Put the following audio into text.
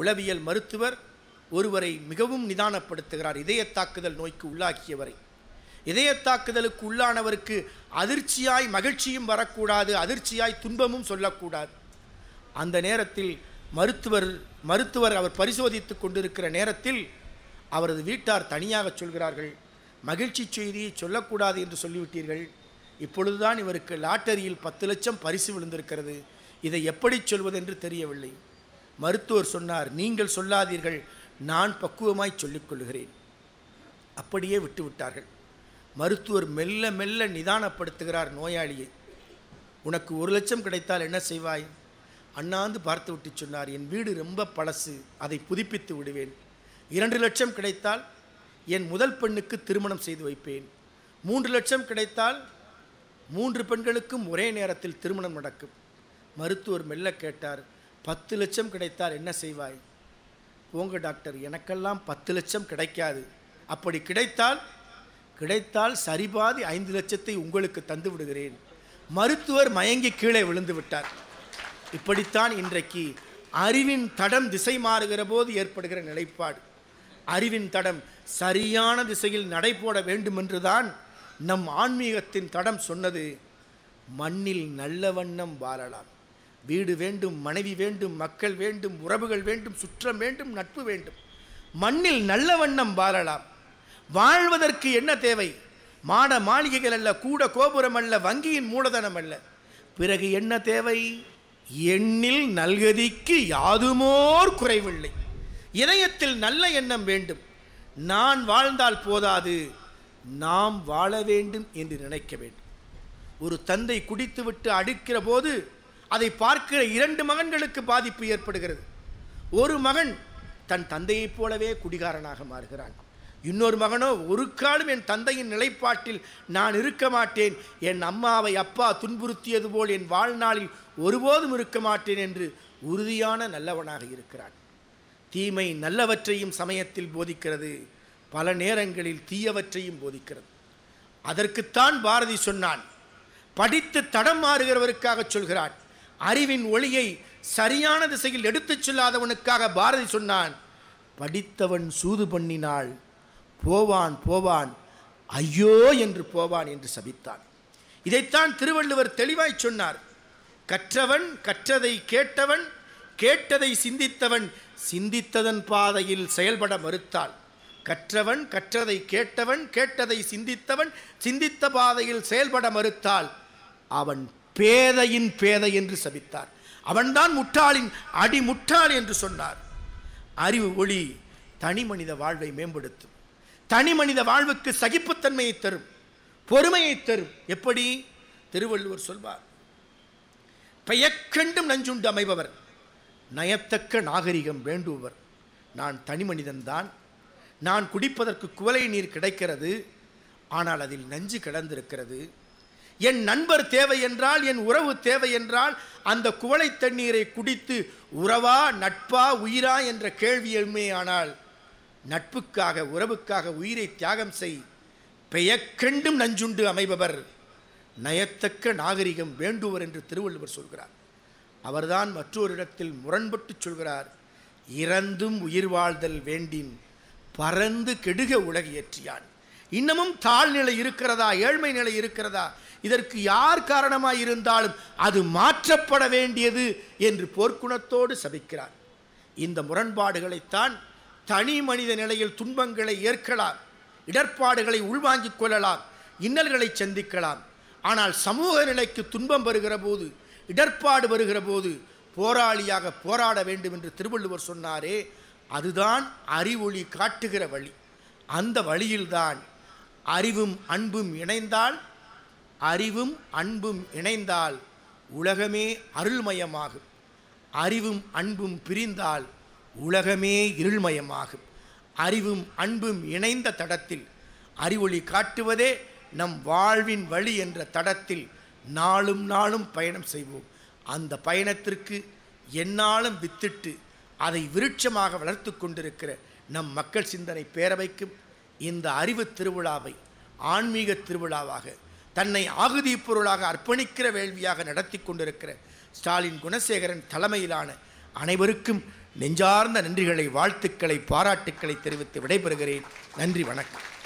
உளவியல் மருத்துவர் ஒருவரை மிகவும் நிதானப்படுத்துகிறார் இதய தாக்குதல் நோய்க்கு உள்ளாக்கியவரை இதய தாக்குதலுக்கு உள்ளானவருக்கு அதிர்ச்சியாய் மகிழ்ச்சியும் வரக்கூடாது அதிர்ச்சியாய் துன்பமும் சொல்லக்கூடாது அந்த நேரத்தில் மருத்துவர் மருத்துவர் அவர் பரிசோதித்து கொண்டிருக்கிற நேரத்தில் அவரது வீட்டார் தனியாக சொல்கிறார்கள் மகிழ்ச்சி செய்தியை சொல்லக்கூடாது என்று சொல்லிவிட்டீர்கள் இப்பொழுதுதான் இவருக்கு லாட்டரியில் பத்து லட்சம் பரிசு விழுந்திருக்கிறது இதை எப்படி சொல்வதென்று தெரியவில்லை மருத்துவர் சொன்னார் நீங்கள் சொல்லாதீர்கள் நான் பக்குவமாய் சொல்லிக்கொள்கிறேன் அப்படியே விட்டுவிட்டார்கள் மருத்துவர் மெல்ல மெல்ல நிதானப்படுத்துகிறார் நோயாளியை உனக்கு ஒரு லட்சம் கிடைத்தால் என்ன செய்வாய் அண்ணாந்து பார்த்து விட்டு சொன்னார் என் வீடு ரொம்ப பழசு அதை புதுப்பித்து விடுவேன் இரண்டு லட்சம் கிடைத்தால் என் முதல் பெண்ணுக்கு திருமணம் செய்து வைப்பேன் மூன்று லட்சம் கிடைத்தால் மூன்று பெண்களுக்கும் ஒரே நேரத்தில் திருமணம் நடக்கும் மருத்துவர் மெல்ல கேட்டார் பத்து லட்சம் கிடைத்தால் என்ன செய்வாய் போங்க டாக்டர் எனக்கெல்லாம் பத்து லட்சம் கிடைக்காது அப்படி கிடைத்தால் கிடைத்தால் சரிபாதி ஐந்து லட்சத்தை உங்களுக்கு தந்து விடுகிறேன் மருத்துவர் மயங்கி கீழே விழுந்து விட்டார் இப்படித்தான் இன்றைக்கு அறிவின் தடம் திசை மாறுகிற போது ஏற்படுகிற நிலைப்பாடு அறிவின் தடம் சரியான திசையில் நடைபோட வேண்டுமென்றுதான் நம் ஆன்மீகத்தின் தடம் சொன்னது மண்ணில் நல்ல வண்ணம் வாழலாம் வீடு வேண்டும் மனைவி வேண்டும் மக்கள் வேண்டும் உறவுகள் வேண்டும் சுற்றம் வேண்டும் நட்பு வேண்டும் மண்ணில் நல்ல வண்ணம் வாழலாம் வாழ்வதற்கு என்ன தேவை மாட மாளிகைகள் அல்ல கூட கோபுரம் அல்ல வங்கியின் மூலதனம் அல்ல பிறகு என்ன தேவை எண்ணில் நல்கதிக்கு யாதுமோர் குறைவில்லை இதயத்தில் நல்ல எண்ணம் வேண்டும் நான் வாழ்ந்தால் போதாது நாம் வாழ வேண்டும் என்று நினைக்க வேண்டும் ஒரு தந்தை குடித்துவிட்டு அடுக்கிற போது அதை பார்க்கிற இரண்டு மகன்களுக்கு பாதிப்பு ஏற்படுகிறது ஒரு மகன் தன் தந்தையைப் போலவே குடிகாரனாக மாறுகிறான் இன்னொரு மகனோ ஒரு காலம் என் தந்தையின் நிலைப்பாட்டில் நான் இருக்க மாட்டேன் என் அம்மாவை அப்பா துன்புறுத்தியது போல் என் வாழ்நாளில் ஒருபோதும் இருக்க மாட்டேன் என்று உறுதியான நல்லவனாக இருக்கிறான் தீமை நல்லவற்றையும் சமயத்தில் போதிக்கிறது பல நேரங்களில் தீயவற்றையும் போதிக்கிறது அதற்குத்தான் பாரதி சொன்னான் படித்து தடம் மாறுகிறவருக்காக சொல்கிறான் அறிவின் ஒளியை சரியான திசையில் எடுத்துச் செல்லாதவனுக்காக பாரதி சொன்னான் படித்தவன் சூது பண்ணினாள் போவான் போவான் ஐயோ என்று போவான் என்று சபித்தான் இதைத்தான் திருவள்ளுவர் தெளிவாய் சொன்னார் கற்றவன் கற்றதை கேட்டவன் கேட்டதை சிந்தித்தவன் சிந்தித்ததன் பாதையில் செயல்பட மறுத்தாள் கற்றவன் கற்றதை கேட்டவன் கேட்டதை சிந்தித்தவன் சிந்தித்த பாதையில் செயல்பட மறுத்தால் அவன் பேதையின் பேதை என்று சபித்தார் அவன்தான் முட்டாளின் அடி முட்டாள் என்று சொன்னார் அறிவு ஒளி தனி மனித வாழ்வை மேம்படுத்தும் தனி மனித வாழ்வுக்கு சகிப்புத்தன்மையை தரும் பொறுமையை தரும் எப்படி திருவள்ளுவர் சொல்வார் பெயக்கெண்டும் நஞ்சுண்டு அமைபவர் நயத்தக்க நாகரிகம் வேண்டுபவர் நான் தனி மனிதன்தான் நான் குடிப்பதற்கு குவலை நீர் கிடைக்கிறது ஆனால் அதில் நஞ்சு கிடந்திருக்கிறது என் நண்பர் தேவை என்றால் என் உறவு தேவை என்றால் அந்த குவளை தண்ணீரை குடித்து உறவா நட்பா உயிரா என்ற கேள்வி ஆனால் நட்புக்காக உறவுக்காக உயிரை தியாகம் செய் பெயக்கெண்டும் நஞ்சுண்டு அமைபவர் நயத்தக்க நாகரிகம் வேண்டுவர் என்று திருவள்ளுவர் சொல்கிறார் அவர்தான் மற்றொரு இடத்தில் முரண்பட்டு சொல்கிறார் இறந்தும் உயிர் வாழ்தல் வேண்டின் பறந்து கெடுக உலகியற்றியான் இன்னமும் தாழ்நிலை இருக்கிறதா ஏழ்மை நிலை இருக்கிறதா இதற்கு யார் காரணமாக இருந்தாலும் அது மாற்றப்பட வேண்டியது என்று போர்க்குணத்தோடு சபிக்கிறார் இந்த முரண்பாடுகளைத்தான் தனி மனித நிலையில் துன்பங்களை ஏற்கலாம் இடர்பாடுகளை உள்வாங்கிக் கொள்ளலாம் இன்னல்களை சந்திக்கலாம் ஆனால் சமூக நிலைக்கு துன்பம் வருகிற போது இடர்பாடு வருகிற போது போராளியாக போராட வேண்டும் என்று திருவள்ளுவர் சொன்னாரே அதுதான் அறிவொளி காட்டுகிற வழி அந்த வழியில்தான் அறிவும் அன்பும் இணைந்தால் அறிவும் அன்பும் இணைந்தால் உலகமே அருள்மயமாகும் அறிவும் அன்பும் பிரிந்தால் உலகமே இருள்மயமாகும் அறிவும் அன்பும் இணைந்த தடத்தில் அறிவொளி காட்டுவதே நம் வாழ்வின் வழி என்ற தடத்தில் நாளும் நாளும் பயணம் செய்வோம் அந்த பயணத்திற்கு என்னாலும் வித்திட்டு அதை விருட்சமாக வளர்த்து கொண்டிருக்கிற நம் மக்கள் சிந்தனை பேரவைக்கும் இந்த அறிவு திருவிழாவை ஆன்மீக திருவிழாவாக தன்னை ஆகுதி பொருளாக அர்ப்பணிக்கிற வேள்வியாக நடத்தி கொண்டிருக்கிற ஸ்டாலின் குணசேகரன் தலைமையிலான அனைவருக்கும் நெஞ்சார்ந்த நன்றிகளை வாழ்த்துக்களை பாராட்டுக்களை தெரிவித்து விடைபெறுகிறேன் நன்றி வணக்கம்